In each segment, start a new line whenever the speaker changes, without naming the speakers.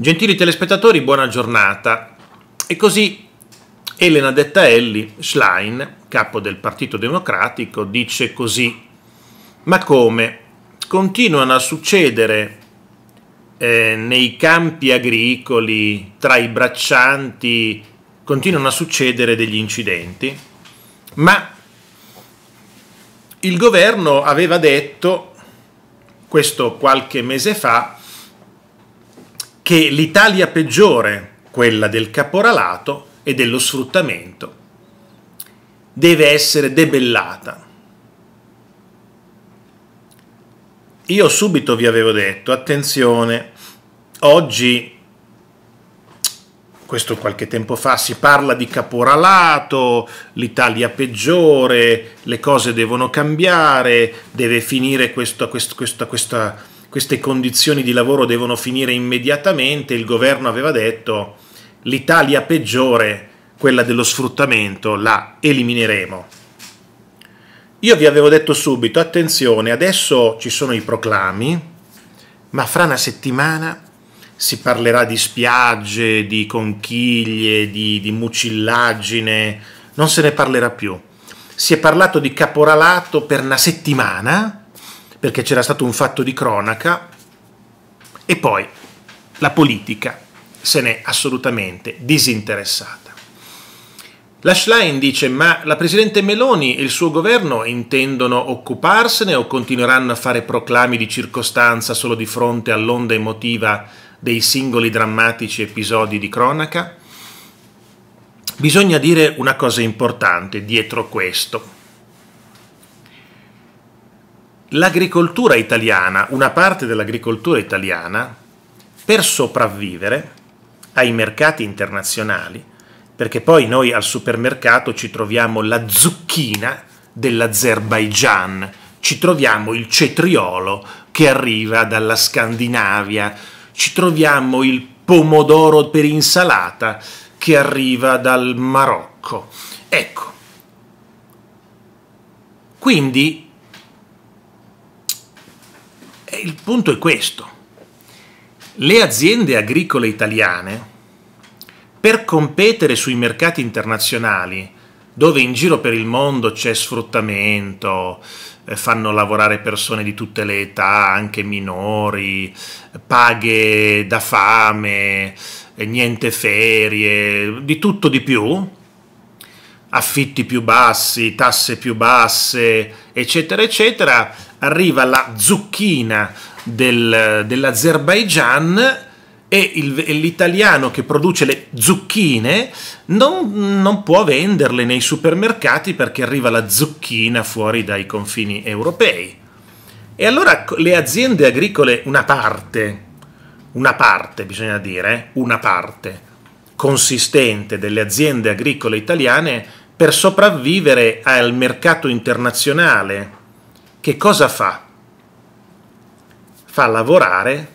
Gentili telespettatori, buona giornata. E così Elena Dettaelli Schlein, capo del Partito Democratico, dice così: Ma come? Continuano a succedere eh, nei campi agricoli, tra i braccianti, continuano a succedere degli incidenti, ma il governo aveva detto, questo qualche mese fa, che l'Italia peggiore, quella del caporalato e dello sfruttamento, deve essere debellata. Io subito vi avevo detto, attenzione, oggi, questo qualche tempo fa, si parla di caporalato, l'Italia peggiore, le cose devono cambiare, deve finire questo, questo, questo, questa, queste condizioni di lavoro devono finire immediatamente, il governo aveva detto l'Italia peggiore, quella dello sfruttamento, la elimineremo. Io vi avevo detto subito, attenzione, adesso ci sono i proclami, ma fra una settimana si parlerà di spiagge, di conchiglie, di, di mucillaggine, non se ne parlerà più. Si è parlato di caporalato per una settimana, perché c'era stato un fatto di cronaca e poi la politica se n'è assolutamente disinteressata. La Schlein dice ma la Presidente Meloni e il suo governo intendono occuparsene o continueranno a fare proclami di circostanza solo di fronte all'onda emotiva dei singoli drammatici episodi di cronaca? Bisogna dire una cosa importante dietro questo l'agricoltura italiana, una parte dell'agricoltura italiana, per sopravvivere ai mercati internazionali, perché poi noi al supermercato ci troviamo la zucchina dell'Azerbaigian, ci troviamo il cetriolo che arriva dalla Scandinavia, ci troviamo il pomodoro per insalata che arriva dal Marocco. Ecco, quindi il punto è questo. Le aziende agricole italiane, per competere sui mercati internazionali, dove in giro per il mondo c'è sfruttamento, eh, fanno lavorare persone di tutte le età, anche minori, paghe da fame, eh, niente ferie, di tutto di più, affitti più bassi, tasse più basse, eccetera, eccetera, arriva la zucchina del, dell'Azerbaigian e, il, l'italiano che produce le zucchine non, non, può venderle nei supermercati perché arriva la zucchina fuori dai confini europei. E allora le aziende agricole, una parte, una parte bisogna dire, una parte consistente delle aziende agricole italiane per sopravvivere al mercato internazionale, che cosa fa? Fa lavorare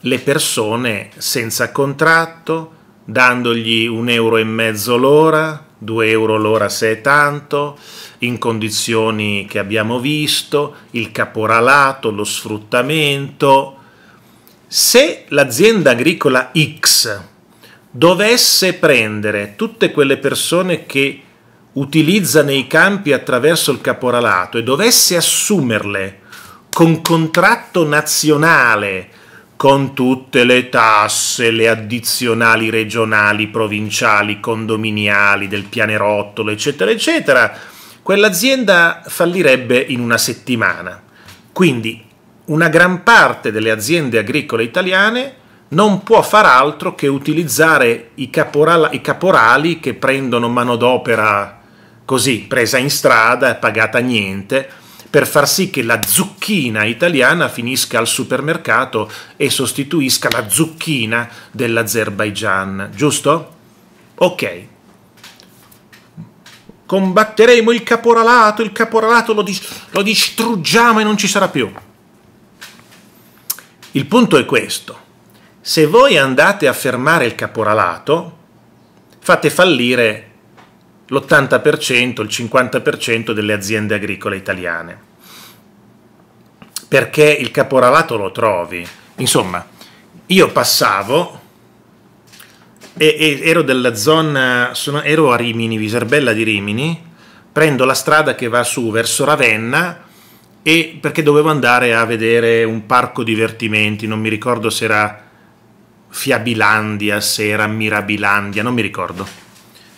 le persone senza contratto, dandogli un euro e mezzo l'ora, due euro l'ora se è tanto, in condizioni che abbiamo visto, il caporalato, lo sfruttamento. Se l'azienda agricola X dovesse prendere tutte quelle persone che utilizza nei campi attraverso il caporalato e dovesse assumerle con contratto nazionale, con tutte le tasse, le addizionali regionali, provinciali, condominiali, del pianerottolo, eccetera, eccetera, quell'azienda fallirebbe in una settimana. Quindi una gran parte delle aziende agricole italiane non può far altro che utilizzare i, caporala, i caporali che prendono manodopera così, presa in strada, pagata niente, per far sì che la zucchina italiana finisca al supermercato e sostituisca la zucchina dell'Azerbaigian, giusto? Ok. Combatteremo il caporalato, il caporalato lo, dis- lo distruggiamo e non ci sarà più. Il punto è questo se voi andate a fermare il caporalato, fate fallire l'80%, il 50% delle aziende agricole italiane. Perché il caporalato lo trovi. Insomma, io passavo e, e ero della zona, sono, ero a Rimini, Viserbella di Rimini, prendo la strada che va su verso Ravenna e perché dovevo andare a vedere un parco divertimenti, non mi ricordo se era Fiabilandia, se era Mirabilandia, non mi ricordo.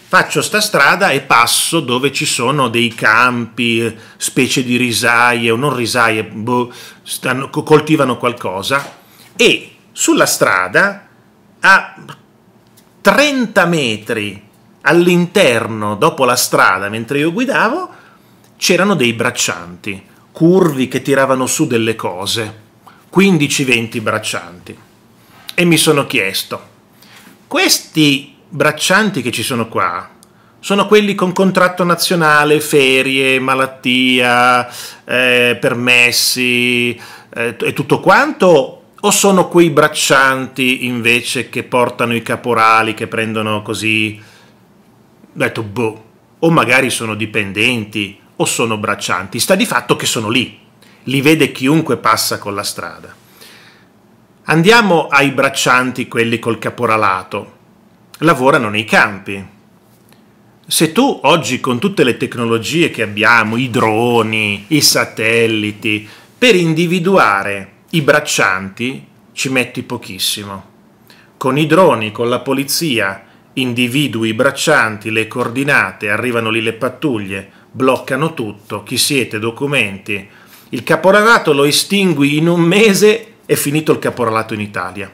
Faccio sta strada e passo dove ci sono dei campi, specie di risaie o non risaie, boh, stanno, coltivano qualcosa e sulla strada a 30 metri all'interno, dopo la strada, mentre io guidavo, c'erano dei braccianti, curvi che tiravano su delle cose, 15-20 braccianti e mi sono chiesto, questi braccianti che ci sono qua sono quelli con contratto nazionale, ferie, malattia, eh, permessi eh, e tutto quanto? O sono quei braccianti invece che portano i caporali, che prendono così... Ho detto, boh, o magari sono dipendenti o sono braccianti. Sta di fatto che sono lì, li vede chiunque passa con la strada. Andiamo ai braccianti, quelli col caporalato. Lavorano nei campi. Se tu oggi con tutte le tecnologie che abbiamo, i droni, i satelliti, per individuare i braccianti ci metti pochissimo. Con i droni, con la polizia, individui i braccianti, le coordinate, arrivano lì le pattuglie, bloccano tutto, chi siete, documenti. Il caporalato lo estingui in un mese è finito il caporalato in Italia.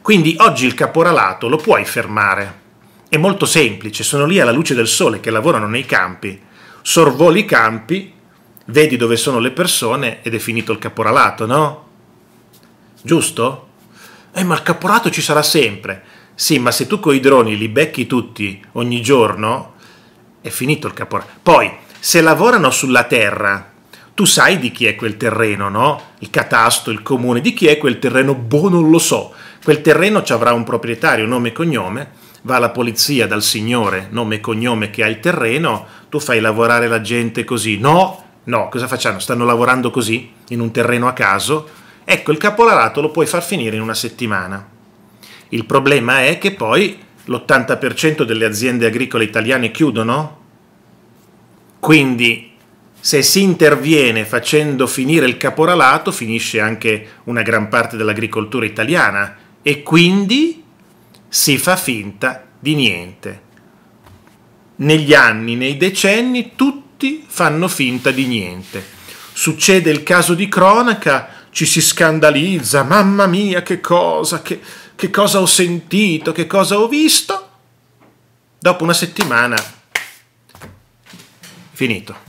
Quindi oggi il caporalato lo puoi fermare. È molto semplice, sono lì alla luce del sole che lavorano nei campi. Sorvoli i campi, vedi dove sono le persone ed è finito il caporalato, no? Giusto? Eh, ma il caporalato ci sarà sempre. Sì, ma se tu coi droni li becchi tutti ogni giorno, è finito il caporalato. Poi, se lavorano sulla terra, tu sai di chi è quel terreno, no? Il catasto, il comune, di chi è quel terreno? Boh, non lo so. Quel terreno ci avrà un proprietario, nome e cognome, va la polizia dal signore, nome e cognome che ha il terreno, tu fai lavorare la gente così. No, no, cosa facciamo? Stanno lavorando così, in un terreno a caso? Ecco, il capolarato lo puoi far finire in una settimana. Il problema è che poi l'80% delle aziende agricole italiane chiudono, quindi se si interviene facendo finire il caporalato, finisce anche una gran parte dell'agricoltura italiana e quindi si fa finta di niente. Negli anni, nei decenni, tutti fanno finta di niente. Succede il caso di cronaca, ci si scandalizza, mamma mia che cosa, che, che cosa ho sentito, che cosa ho visto. Dopo una settimana, finito.